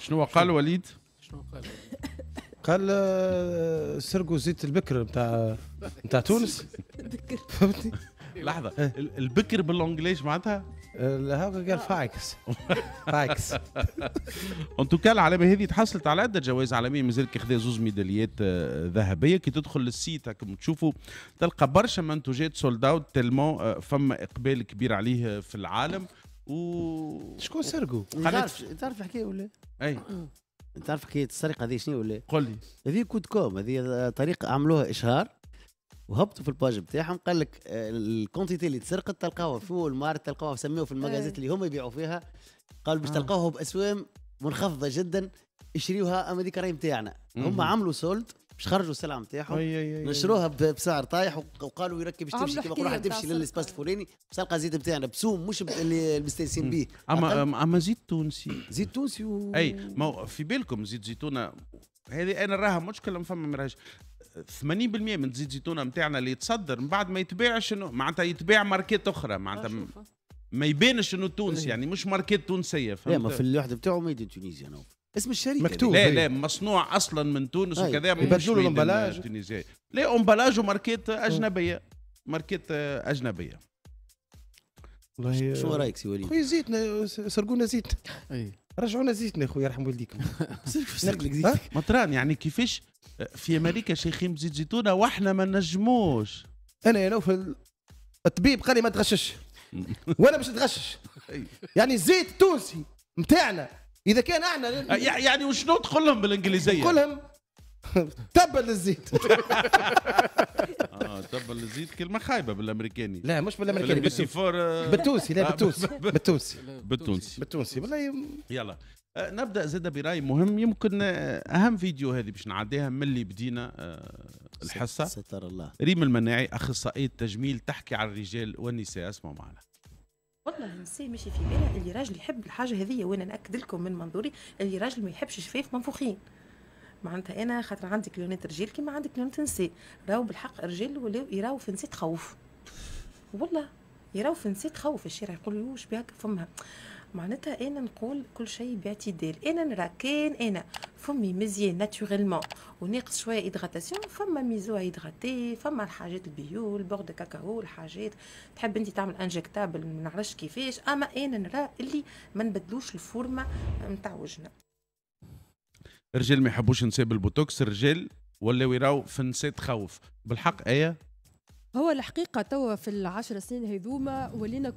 شنو قال وليد؟ شنو قال؟ قال آه، سرقوا زيت البكر نتاع نتاع تونس فهمتني لحظه إيه. البكر بالانجليش معناتها هذا قال آه. فايكس فايكس ان توكا العلامه هذه تحصلت على عده جوائز عالميه مازال كي زوز ميداليات آه، ذهبيه كي تدخل للسيت هاكم تشوفوا تلقى برشا منتوجات سولد اوت تلمون فما اقبال كبير عليه في العالم و شكون سرقوا؟ تعرف تعرف الحكايه ولا؟ اي تعرف حكايه السرقه هذه شنو ولا؟ قول لي هذه كود كوم هذه طريقه عملوها اشهار وهبطوا في الباج بتاعهم قال لك آه، الكونتيتي اللي تسرقت تلقاوها في والمارت تلقاوها سميوها في المجازات اللي هم يبيعوا فيها قالوا باش آه. تلقاوها باسوام منخفضه جدا اشريوها اما ذيك راهي نتاعنا هم عملوا سولد مش خرجوا السلعه نتاعهم نشروها بسعر طايح وقالوا يركب تمشي كيما راح تمشي للسباس الفلاني تلقى الزيت نتاعنا بسوم مش اللي مستانسين به اما اما زيت تونسي زيت تونسي و... اي ما في بالكم زيت زيتونه هذه انا راها مشكله ما فما مراهاش 80% من زيت زيتونه نتاعنا اللي يتصدر من بعد ما يتباع شنو معناتها يتباع ماركات اخرى معناتها ما يبانش انه تونسي إيه. يعني مش ماركات تونسيه فهمت؟ لا ما في الوحده بتاعه ميد تونيزيا انا اسم الشركه مكتوب ليه ليه مصنوع اصلا من تونس طيب، وكذا يبدلوا الامبلاج ليه امبلاج وماركات اجنبيه طيب. ماركات اجنبيه والله شو رايك سي وليد؟ خويا زيتنا سرقونا زيت رجعونا زيتنا خويا يرحم والديكم مطران يعني كيفاش في امريكا شيخين بزيت زيتونه واحنا ما نجموش انا يا نوفل الطبيب قال لي ما تغشش وانا باش نتغشش يعني الزيت التونسي نتاعنا اذا كان احنا آه، يعني وشنو لهم بالانجليزيه؟ كلهم تبا للزيت اه تبا للزيت كلمه خايبه بالامريكاني لا مش بالامريكاني آه، بالتونسي لا آه، بالتونسي بالتونسي بالتونسي بالتونسي والله يلا نبدا زاد براي مهم يمكن اهم فيديو هذه باش نعديها من اللي بدينا الحصه ستر الله ريم المناعي اخصائيه تجميل تحكي على الرجال والنساء اسمعوا معنا والله النساء ماشي في بالها اللي راجل يحب الحاجه هذه وانا ناكد لكم من منظوري اللي راجل ما يحبش شفاف منفوخين معناتها انا خاطر عندي كليونات رجال كيما عندي كليونات نساء راهو بالحق رجال ولاو يراو في نساء تخوف والله يراو في نساء تخوف الشارع يقول يوش بهاك فمها معناتها انا نقول كل شيء باعتدال انا نرى كان انا فمي مزيان ناتوريلمون وناقص شويه هيدراتاسيون فما ميزو هيدراتي فما الحاجات البيول البور دو كاكاو الحاجات تحب انت تعمل انجكتابل ما نعرفش كيفاش اما انا نرى اللي ما نبدلوش الفورمه نتاع وجهنا الرجال ما يحبوش نساب البوتوكس الرجال ولاو يراو في نساء تخوف بالحق ايه هو الحقيقة توا في العشر سنين هذوما ولينا